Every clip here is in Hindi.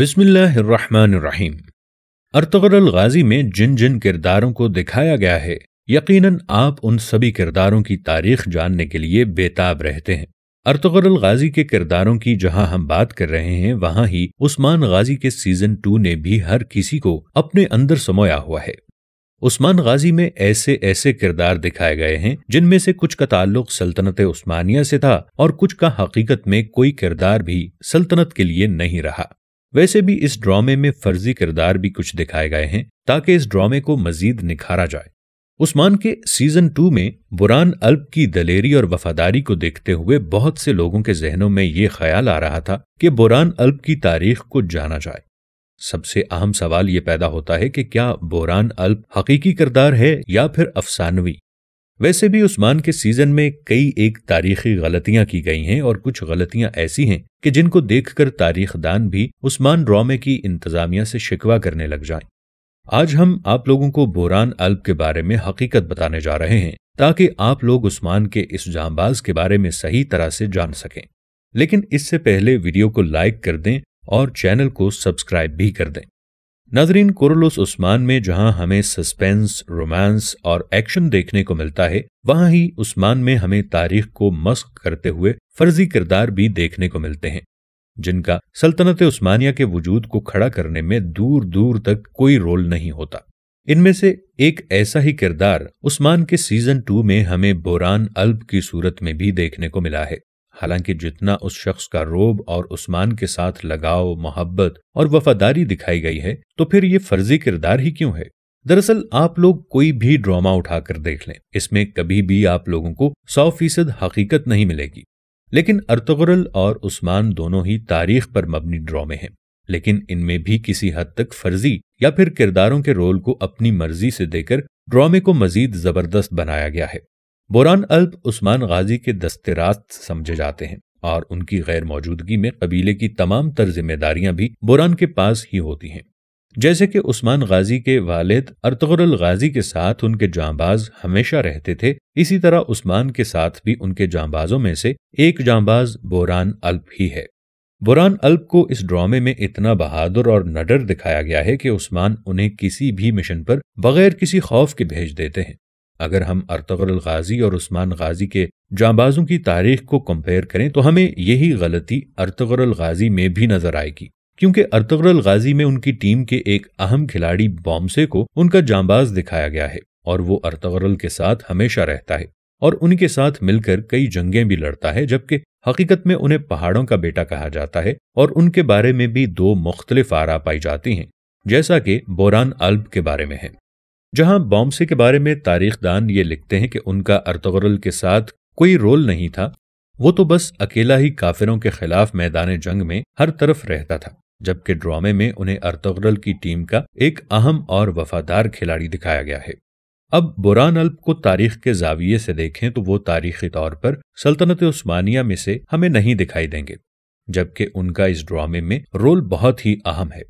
बिस्मिल्लाहिर्रहमानिर्रहीम अर्तगरल गाजी में जिन जिन किरदारों को दिखाया गया है यकीनन आप उन सभी किरदारों की तारीख जानने के लिए बेताब रहते हैं अर्तगरल गाजी के किरदारों की जहां हम बात कर रहे हैं वहां ही उस्मान गाजी के सीजन टू ने भी हर किसी को अपने अंदर समोया हुआ है उस्मान गाजी में ऐसे ऐसे किरदार दिखाए गए हैं जिनमें से कुछ का ताल्लुक सल्तनत उस्मानिया से था और कुछ का हकीकत में कोई किरदार भी सल्तनत के लिए नहीं रहा वैसे भी इस ड्रामे में फर्जी किरदार भी कुछ दिखाए गए हैं ताकि इस ड्रामे को मजीद निखारा जाए उस्मान के सीजन टू में बुरान अल्प की दलेरी और वफादारी को देखते हुए बहुत से लोगों के जहनों में ये ख्याल आ रहा था कि बुरान अल्प की तारीख को जाना जाए सबसे अहम सवाल ये पैदा होता है कि क्या बुरान अल्प हकीकी किरदार है या फिर अफसानवी वैसे भी उस्मान के सीजन में कई एक तारीखी गलतियां की गई हैं और कुछ गलतियां ऐसी हैं कि जिनको देखकर तारीखदान भी उस्मान रोमे की इंतजामिया से शिकवा करने लग जाएं। आज हम आप लोगों को बोरान अल्ब के बारे में हकीकत बताने जा रहे हैं ताकि आप लोग उस्मान के इस जांबाज के बारे में सही तरह से जान सकें लेकिन इससे पहले वीडियो को लाइक कर दें और चैनल को सब्सक्राइब भी कर दें नाजरीन कोरलोस उस्मान में जहां हमें सस्पेंस रोमांस और एक्शन देखने को मिलता है वहां ही उस्मान में हमें तारीख को मस्क करते हुए फर्जी किरदार भी देखने को मिलते हैं जिनका सल्तनत उस्मानिया के वजूद को खड़ा करने में दूर दूर तक कोई रोल नहीं होता इनमें से एक ऐसा ही किरदार उस्मान के सीजन टू में हमें बोरान अल्ब की सूरत में भी देखने को मिला है हालांकि जितना उस शख्स का रोब और उस्मान के साथ लगाव मोहब्बत और वफादारी दिखाई गई है तो फिर ये फर्जी किरदार ही क्यों है दरअसल आप लोग कोई भी ड्रामा उठाकर देख लें इसमें कभी भी आप लोगों को सौ फीसद हकीकत नहीं मिलेगी लेकिन अर्तगरल और उस्मान दोनों ही तारीख पर मबनी ड्रामे हैं लेकिन इनमें भी किसी हद तक फर्जी या फिर किरदारों के रोल को अपनी मर्जी से देकर ड्रामे को मजीद जबरदस्त बनाया गया है बुरान अल्प उस्मान गाजी के दस्तरास्त समझे जाते हैं और उनकी गैर मौजूदगी में कबीले की तमाम तर जिम्मेदारियां भी बुरान के पास ही होती हैं जैसे कि उस्मान गाजी के वालिद अर्तगरल गाजी के साथ उनके जांबाज हमेशा रहते थे इसी तरह उस्मान के साथ भी उनके जांबाजों में से एक जांबाज बोरान अल्प ही है बुरान अल्प को इस ड्रामे में इतना बहादुर और नडर दिखाया गया है कि उस्मान उन्हें किसी भी मिशन पर बगैर किसी खौफ के भेज देते हैं अगर हम अरतगरल गाजी और उस्मान गाजी के जांबाजों की तारीख को कंपेयर करें तो हमें यही गलती अरतगरल गाजी में भी नजर आएगी क्योंकि अरतगरल गाजी में उनकी टीम के एक अहम खिलाड़ी बॉम्से को उनका जांबाज दिखाया गया है और वो अरतगरल के साथ हमेशा रहता है और उनके साथ मिलकर कई जंगें भी लड़ता है जबकि हकीकत में उन्हें पहाड़ों का बेटा कहा जाता है और उनके बारे में भी दो मुख्तलिफ आरा पाई जाती हैं जैसा कि बोरान अल्ब के बारे में है जहां बॉम्बसे के बारे में तारीखदान ये लिखते हैं कि उनका अर्तगरल के साथ कोई रोल नहीं था वो तो बस अकेला ही काफिरों के खिलाफ मैदान जंग में हर तरफ रहता था जबकि ड्रामे में उन्हें अर्तगरल की टीम का एक अहम और वफादार खिलाड़ी दिखाया गया है अब बुरान अल्प को तारीख के जाविये से देखें तो वो तारीखी तौर पर सल्तनत उस्मानिया में से हमें नहीं दिखाई देंगे जबकि उनका इस ड्रामे में रोल बहुत ही अहम है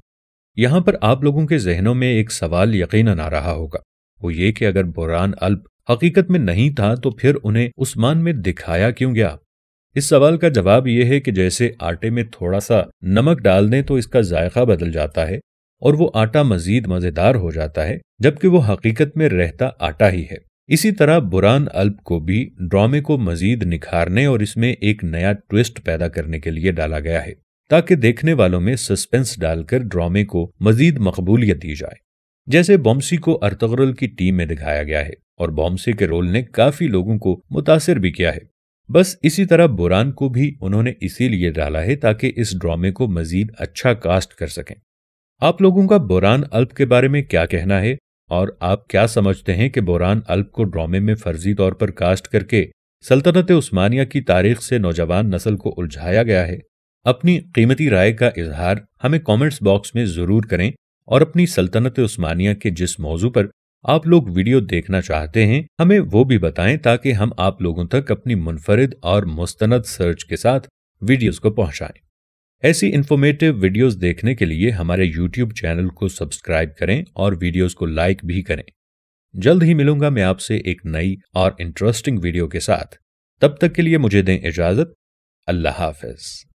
यहां पर आप लोगों के जहनों में एक सवाल यकीनन आ रहा होगा वो ये कि अगर बुरान अल्प हकीकत में नहीं था तो फिर उन्हें उस्मान में दिखाया क्यों गया इस सवाल का जवाब यह है कि जैसे आटे में थोड़ा सा नमक डाल दें तो इसका जायका बदल जाता है और वो आटा मजीद मजेदार हो जाता है जबकि वो हकीकत में रहता आटा ही है इसी तरह बुरान अल्प को भी ड्रामे को मजीद निखारने और इसमें एक नया ट्विस्ट पैदा करने के लिए डाला गया है ताकि देखने वालों में सस्पेंस डालकर ड्रामे को मजीद मकबूलियत दी जाए जैसे बॉम्सी को अर्तगरल की टीम में दिखाया गया है और बॉम्सी के रोल ने काफी लोगों को मुतासर भी किया है बस इसी तरह बुरान को भी उन्होंने इसीलिए डाला है ताकि इस ड्रामे को मजीद अच्छा कास्ट कर सकें आप लोगों का बुरान अल्प के बारे में क्या कहना है और आप क्या समझते हैं कि बुरान अल्प को ड्रामे में फर्जी तौर पर कास्ट करके सल्तनत उस्मानिया की तारीख से नौजवान नस्ल को उलझाया गया है अपनी कीमती राय का इजहार हमें कमेंट्स बॉक्स में ज़रूर करें और अपनी सल्तनत उस्मानिया के जिस मौजू पर आप लोग वीडियो देखना चाहते हैं हमें वो भी बताएं ताकि हम आप लोगों तक अपनी मुनफरद और मुस्तनद सर्च के साथ वीडियोस को पहुंचाएं। ऐसी इन्फॉर्मेटिव वीडियोस देखने के लिए हमारे यूट्यूब चैनल को सब्सक्राइब करें और वीडियोस को लाइक भी करें जल्द ही मिलूंगा मैं आपसे एक नई और इंटरेस्टिंग वीडियो के साथ तब तक के लिए मुझे दें इजाजत अल्लाह हाफिज़